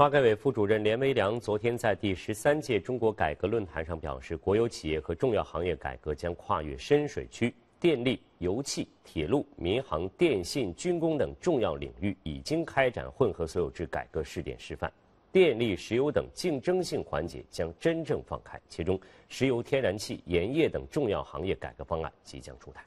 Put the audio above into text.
发改委副主任连维良昨天在第十三届中国改革论坛上表示，国有企业和重要行业改革将跨越深水区，电力、油气、铁路、民航、电信、军工等重要领域已经开展混合所有制改革试点示范，电力、石油等竞争性环节将真正放开，其中石油、天然气、盐业等重要行业改革方案即将出台。